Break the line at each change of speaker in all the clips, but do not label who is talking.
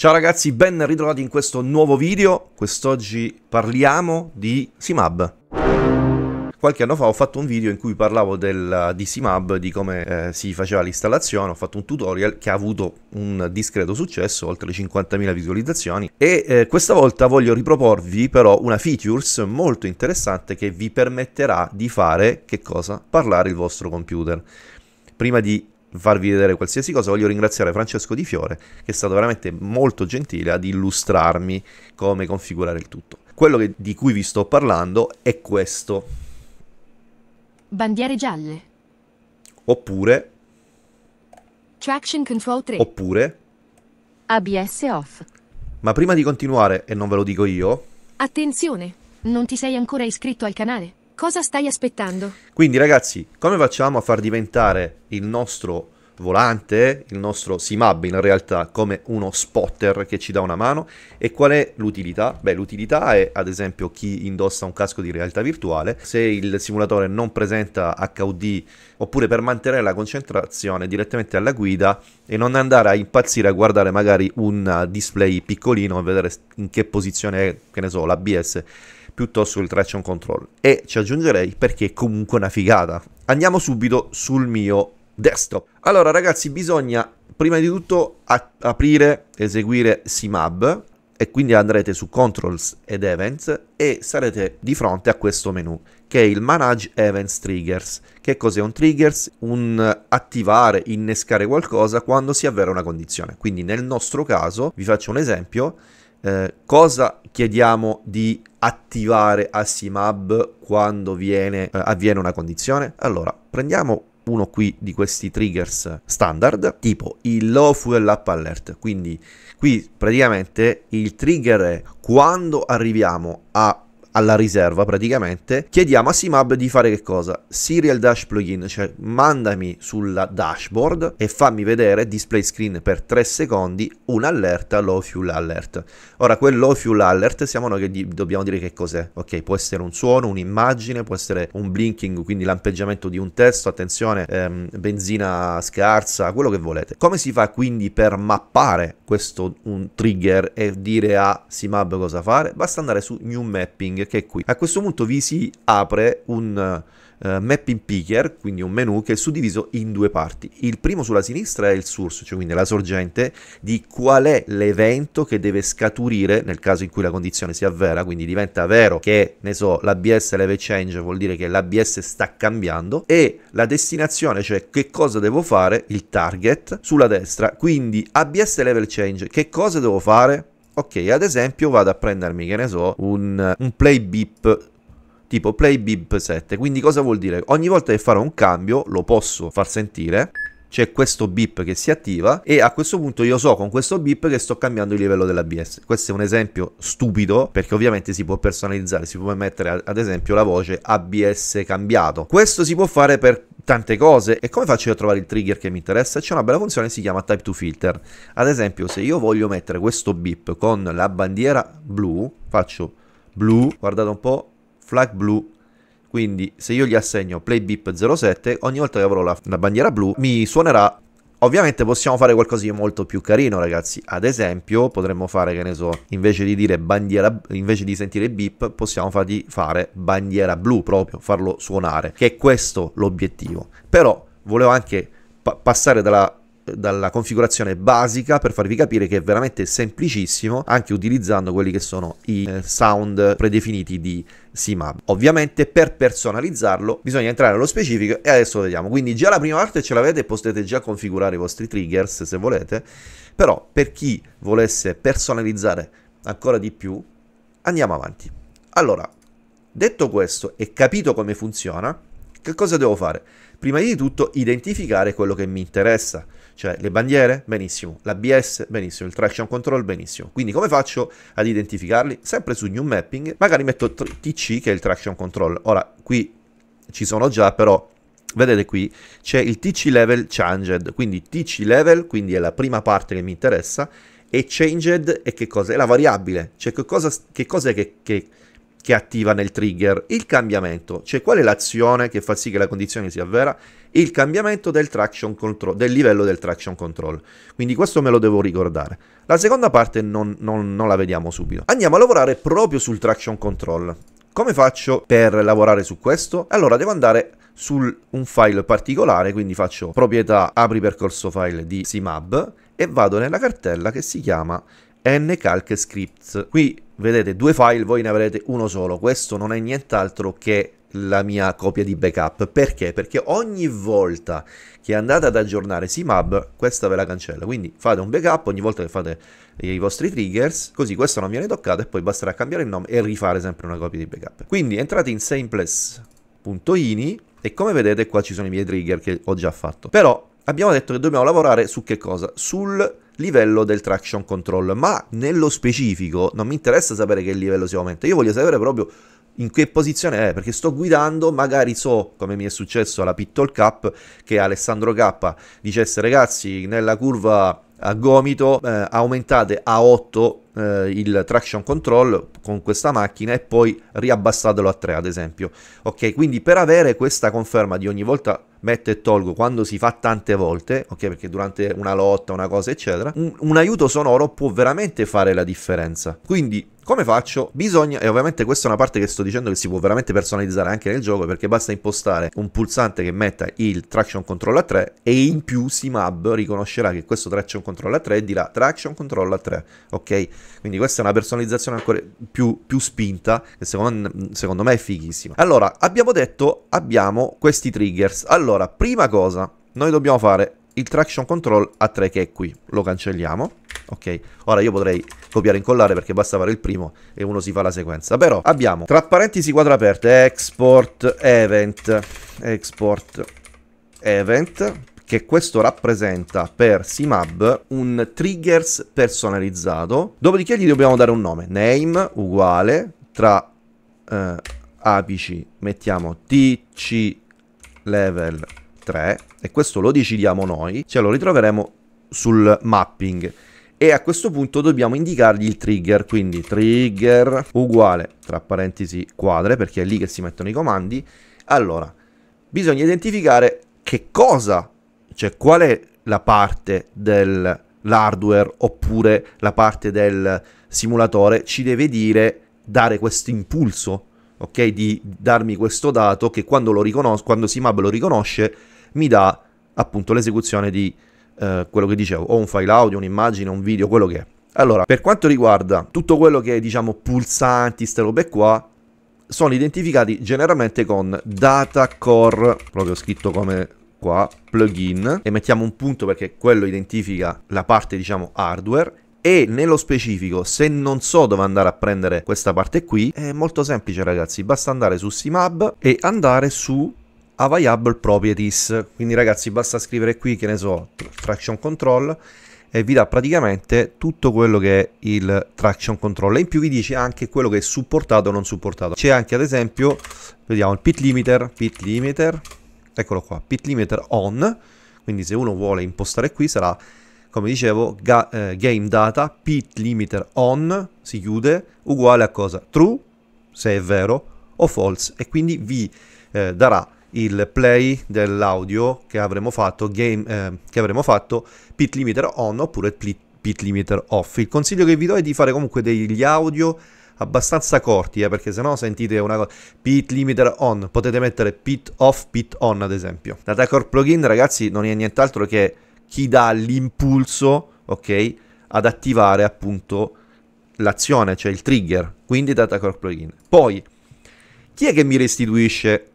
Ciao ragazzi, ben ritrovati in questo nuovo video. Quest'oggi parliamo di Simab. Qualche anno fa ho fatto un video in cui parlavo del, eh, di Simab, di come eh, si faceva l'installazione, ho fatto un tutorial che ha avuto un discreto successo, oltre 50.000 visualizzazioni e eh, questa volta voglio riproporvi però una features molto interessante che vi permetterà di fare che cosa? Parlare il vostro computer. Prima di farvi vedere qualsiasi cosa, voglio ringraziare Francesco Di Fiore che è stato veramente molto gentile ad illustrarmi come configurare il tutto. Quello che, di cui vi sto parlando è questo. Bandiere gialle. Oppure... Traction Control 3. Oppure... ABS off. Ma prima di continuare, e non ve lo dico io... Attenzione, non ti sei ancora iscritto al canale? Cosa stai aspettando? Quindi ragazzi, come facciamo a far diventare il nostro volante, il nostro simab in realtà come uno spotter che ci dà una mano e qual è l'utilità? Beh l'utilità è ad esempio chi indossa un casco di realtà virtuale, se il simulatore non presenta HUD oppure per mantenere la concentrazione direttamente alla guida e non andare a impazzire a guardare magari un display piccolino e vedere in che posizione è, che ne so, l'ABS piuttosto il traction control e ci aggiungerei perché è comunque una figata. Andiamo subito sul mio desktop. Allora ragazzi bisogna prima di tutto aprire, eseguire CMAB e quindi andrete su Controls ed Events e sarete di fronte a questo menu che è il Manage Events Triggers. Che cos'è un triggers? Un attivare, innescare qualcosa quando si avvera una condizione. Quindi nel nostro caso, vi faccio un esempio, eh, cosa chiediamo di attivare a CMAB quando viene, eh, avviene una condizione? Allora, prendiamo uno qui di questi triggers standard, tipo il low fuel up alert. Quindi qui praticamente il trigger è quando arriviamo a alla riserva praticamente, chiediamo a Simab di fare che cosa? Serial Dash Plugin, cioè mandami sulla dashboard e fammi vedere display screen per 3 secondi un'allerta low fuel alert. Ora, quel low fuel alert siamo noi che dobbiamo dire che cos'è, ok? Può essere un suono, un'immagine, può essere un blinking, quindi lampeggiamento di un testo, attenzione, ehm, benzina scarsa, quello che volete. Come si fa quindi per mappare questo un trigger e dire a Simab cosa fare? Basta andare su New Mapping King che è qui. A questo punto vi si apre un uh, eh, mapping picker, quindi un menu che è suddiviso in due parti. Il primo sulla sinistra è il source, cioè quindi la sorgente di qual è l'evento che deve scaturire nel caso in cui la condizione sia vera, quindi diventa vero che, ne so, l'ABS live change vuol dire che l'ABS sta cambiando e la destinazione, cioè che cosa devo fare, il target sulla destra, quindi ABS level change, che cosa devo fare? Ok, ad esempio vado a prendermi, che ne so, un, un play beep tipo play bib 7 quindi cosa vuol dire ogni volta che farò un cambio lo posso far sentire c'è questo bip che si attiva e a questo punto io so con questo bip che sto cambiando il livello dell'ABS. Questo è un esempio stupido perché ovviamente si può personalizzare, si può mettere ad esempio la voce ABS cambiato. Questo si può fare per tante cose. E come faccio io a trovare il trigger che mi interessa? C'è una bella funzione che si chiama Type 2 Filter. Ad esempio, se io voglio mettere questo beep con la bandiera blu, faccio blu, guardate un po', flag blu. Quindi se io gli assegno play beep 07, ogni volta che avrò la, la bandiera blu mi suonerà Ovviamente possiamo fare qualcosa di molto più carino, ragazzi. Ad esempio, potremmo fare, che ne so, invece di dire bandiera, invece di sentire beep, possiamo fargli fare bandiera blu proprio, farlo suonare, che è questo l'obiettivo. Però volevo anche pa passare dalla dalla configurazione basica per farvi capire che è veramente semplicissimo anche utilizzando quelli che sono i eh, sound predefiniti di Simab. Ovviamente per personalizzarlo bisogna entrare nello specifico e adesso vediamo. Quindi già la prima parte ce l'avete e potete già configurare i vostri triggers se volete, però per chi volesse personalizzare ancora di più andiamo avanti. Allora, detto questo e capito come funziona, che cosa devo fare? Prima di tutto identificare quello che mi interessa, cioè le bandiere, benissimo, l'ABS, benissimo, il traction control, benissimo. Quindi come faccio ad identificarli? Sempre su new mapping, magari metto TC che è il traction control. Ora, qui ci sono già, però vedete qui c'è il TC level changed, quindi TC level, quindi è la prima parte che mi interessa, e changed è che cosa? È la variabile, cioè che cosa, che, cosa è che, che che attiva nel trigger il cambiamento, cioè qual è l'azione che fa sì che la condizione sia vera, il cambiamento del, control, del livello del traction control. Quindi questo me lo devo ricordare. La seconda parte non, non, non la vediamo subito. Andiamo a lavorare proprio sul traction control. Come faccio per lavorare su questo? Allora devo andare su un file particolare, quindi faccio proprietà apri percorso file di cmab e vado nella cartella che si chiama ncalc scripts. Qui vedete due file, voi ne avrete uno solo. Questo non è nient'altro che la mia copia di backup. Perché? Perché ogni volta che andate ad aggiornare Simab, questa ve la cancella. Quindi fate un backup ogni volta che fate i vostri triggers, così questo non viene toccato e poi basterà cambiare il nome e rifare sempre una copia di backup. Quindi entrate in simples.ini e come vedete qua ci sono i miei trigger che ho già fatto. Però abbiamo detto che dobbiamo lavorare su che cosa? Sul livello del traction control, ma nello specifico non mi interessa sapere che livello si aumenta, io voglio sapere proprio in che posizione è, perché sto guidando, magari so, come mi è successo alla Pittol Cup, che Alessandro K dicesse ragazzi nella curva a gomito eh, aumentate a 8 eh, il traction control con questa macchina e poi riabbassatelo a 3 ad esempio ok quindi per avere questa conferma di ogni volta metto e tolgo quando si fa tante volte ok perché durante una lotta una cosa eccetera un, un aiuto sonoro può veramente fare la differenza quindi come faccio? Bisogna, e ovviamente questa è una parte che sto dicendo che si può veramente personalizzare anche nel gioco perché basta impostare un pulsante che metta il traction control a 3 e in più Simab riconoscerà che questo traction control a 3 e dirà traction control a 3, ok? Quindi questa è una personalizzazione ancora più, più spinta che secondo, secondo me è fighissima. Allora, abbiamo detto, abbiamo questi triggers. Allora, prima cosa, noi dobbiamo fare il traction control a 3 che è qui, lo cancelliamo ok? Ora io potrei copiare e incollare perché basta fare il primo e uno si fa la sequenza. Però abbiamo, tra parentesi quadra aperte, export event, export event, che questo rappresenta per Simab un triggers personalizzato. Dopodiché gli dobbiamo dare un nome, name uguale tra eh, apici mettiamo tc level 3 e questo lo decidiamo noi, ce cioè, lo ritroveremo sul mapping e a questo punto dobbiamo indicargli il trigger, quindi trigger uguale, tra parentesi quadre, perché è lì che si mettono i comandi. Allora, bisogna identificare che cosa, cioè qual è la parte dell'hardware oppure la parte del simulatore ci deve dire dare questo impulso, ok? Di darmi questo dato che quando lo riconosco, quando SIMAB lo riconosce, mi dà appunto l'esecuzione di eh, quello che dicevo, o un file audio, un'immagine, un video, quello che è. Allora, per quanto riguarda tutto quello che è, diciamo, pulsanti, queste robe qua, sono identificati generalmente con data core, proprio scritto come qua, plugin, e mettiamo un punto perché quello identifica la parte, diciamo, hardware, e nello specifico, se non so dove andare a prendere questa parte qui, è molto semplice ragazzi, basta andare su Simab e andare su Available Properties, quindi ragazzi basta scrivere qui, che ne so, Traction Control e vi dà praticamente tutto quello che è il traction control e in più vi dice anche quello che è supportato o non supportato c'è anche ad esempio vediamo il pit limiter pit limiter eccolo qua pit limiter on quindi se uno vuole impostare qui sarà come dicevo ga eh, game data pit limiter on si chiude uguale a cosa true se è vero o false e quindi vi eh, darà il play dell'audio che avremmo fatto, game, eh, che avremo fatto pit limiter on oppure pit limiter off. Il consiglio che vi do è di fare comunque degli audio abbastanza corti, eh, perché se no sentite una cosa pit limiter on, potete mettere pit off, pit on ad esempio. L'Attacker plugin, ragazzi, non è nient'altro che chi dà l'impulso, ok, ad attivare appunto l'azione, cioè il trigger, quindi DataCore plugin. Poi chi è che mi restituisce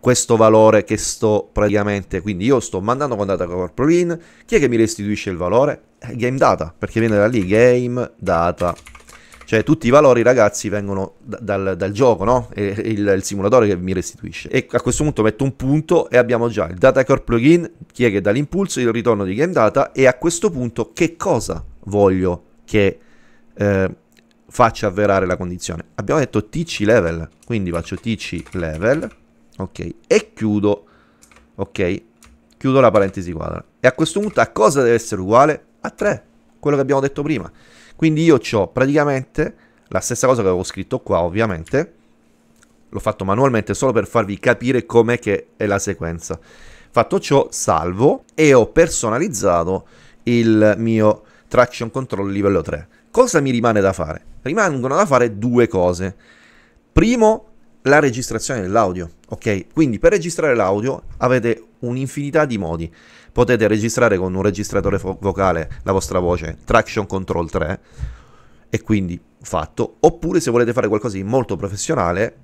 questo valore che sto praticamente, quindi io sto mandando con data corpo in, chi è che mi restituisce il valore? Eh, game data, perché viene da lì, game data. Cioè tutti i valori ragazzi vengono dal, dal, gioco, no? È, è il, il, simulatore che mi restituisce. E a questo punto metto un punto e abbiamo già il data core plugin, chi è che dà l'impulso, il ritorno di game data e a questo punto che cosa voglio che eh, faccia avverare la condizione? Abbiamo detto tc level, quindi faccio tc level ok e chiudo ok chiudo la parentesi quadra e a questo punto a cosa deve essere uguale? a 3 quello che abbiamo detto prima quindi io ho praticamente la stessa cosa che avevo scritto qua ovviamente l'ho fatto manualmente solo per farvi capire com'è che è la sequenza fatto ciò salvo e ho personalizzato il mio traction control livello 3 cosa mi rimane da fare? rimangono da fare due cose primo la registrazione dell'audio, ok? Quindi per registrare l'audio avete un'infinità di modi. Potete registrare con un registratore fo- vocale la vostra voce, Traction Control 3, e quindi fatto. Oppure se volete fare qualcosa di molto professionale,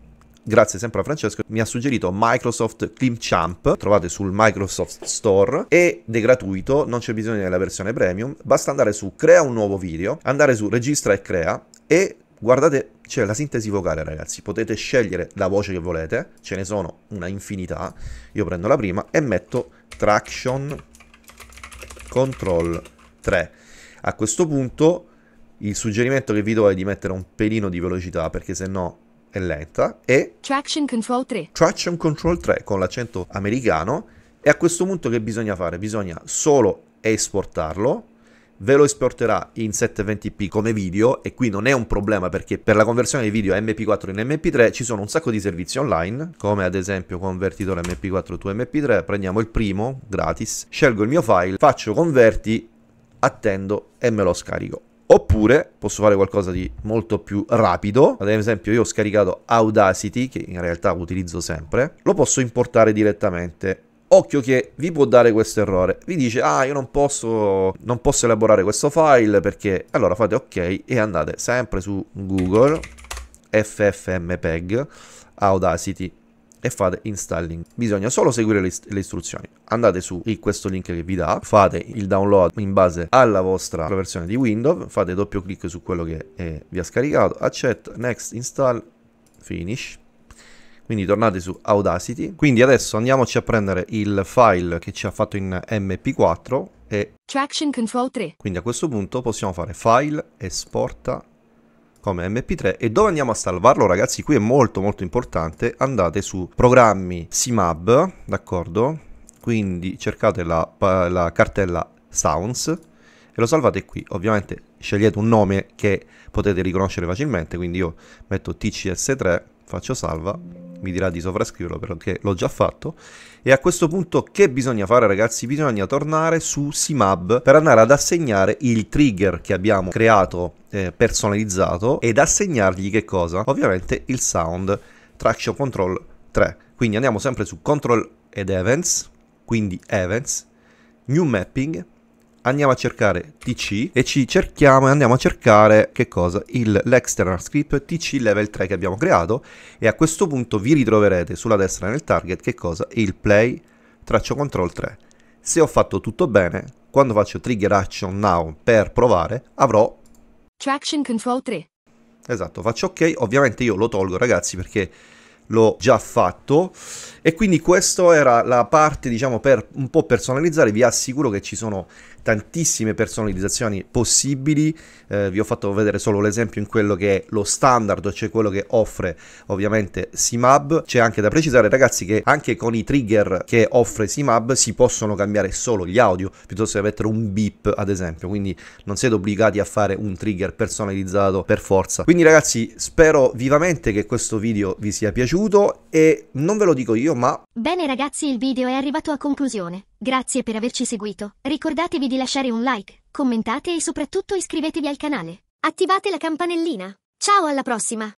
grazie sempre a Francesco, mi ha suggerito Microsoft Climchamp, trovate sul Microsoft Store ed è gratuito, non c'è bisogno della versione premium, basta andare su crea un nuovo video, andare su registra e crea e Guardate, c'è la sintesi vocale ragazzi, potete scegliere la voce che volete, ce ne sono una infinità, io prendo la prima e metto traction control 3. A questo punto il suggerimento che vi do è di mettere un pelino di velocità perché se no è lenta e traction control 3. Traction control 3 con l'accento americano e a questo punto che bisogna fare? Bisogna solo esportarlo ve lo esporterà in 720p come video e qui non è un problema perché per la conversione di video MP4 in MP3 ci sono un sacco di servizi online, come ad esempio convertitore MP4 to MP3, prendiamo il primo gratis, scelgo il mio file, faccio converti, attendo e me lo scarico. Oppure posso fare qualcosa di molto più rapido, ad esempio io ho scaricato Audacity, che in realtà utilizzo sempre, lo posso importare direttamente Occhio che vi può dare questo errore. Vi dice, ah, io non posso, non posso elaborare questo file perché... Allora fate ok e andate sempre su Google, ffmpeg, Audacity e fate installing. Bisogna solo seguire le, ist le istruzioni. Andate su questo link che vi dà, fate il download in base alla vostra versione di Windows, fate doppio clic su quello che eh, vi ha scaricato, accetta, next, install, finish quindi tornate su Audacity. Quindi adesso andiamoci a prendere il file che ci ha fatto in MP4 e Traction Control 3. Quindi a questo punto possiamo fare file, esporta come mp3 e dove andiamo a salvarlo ragazzi qui è molto molto importante andate su programmi simab d'accordo quindi cercate la, la cartella sounds e lo salvate qui ovviamente scegliete un nome che potete riconoscere facilmente quindi io metto tcs3 faccio salva mi dirà di sovrascriverlo perché l'ho già fatto. E a questo punto che bisogna fare ragazzi? Bisogna tornare su Simab per andare ad assegnare il trigger che abbiamo creato eh, personalizzato ed assegnargli che cosa? Ovviamente il sound traction control 3. Quindi andiamo sempre su control ed events, quindi events, new mapping andiamo a cercare TC e ci cerchiamo e andiamo a cercare che cosa? Il, l'external script TC level 3 che abbiamo creato e a questo punto vi ritroverete sulla destra nel target che cosa? Il play traccio control 3. Se ho fatto tutto bene, quando faccio trigger action now per provare, avrò traction control 3. Esatto, faccio ok, ovviamente io lo tolgo ragazzi perché l'ho già fatto e quindi questa era la parte diciamo per un po' personalizzare vi assicuro che ci sono tantissime personalizzazioni possibili. Eh, vi ho fatto vedere solo l'esempio in quello che è lo standard, cioè quello che offre ovviamente Simab. C'è anche da precisare, ragazzi, che anche con i trigger che offre Simab si possono cambiare solo gli audio piuttosto che mettere un beep, ad esempio. Quindi non siete obbligati a fare un trigger personalizzato per forza. Quindi, ragazzi, spero vivamente che questo video vi sia piaciuto e non ve lo dico io, ma. Bene, ragazzi, il video è arrivato a conclusione. Grazie per averci seguito, ricordatevi di lasciare un like, commentate e soprattutto iscrivetevi al canale. Attivate la campanellina. Ciao alla prossima!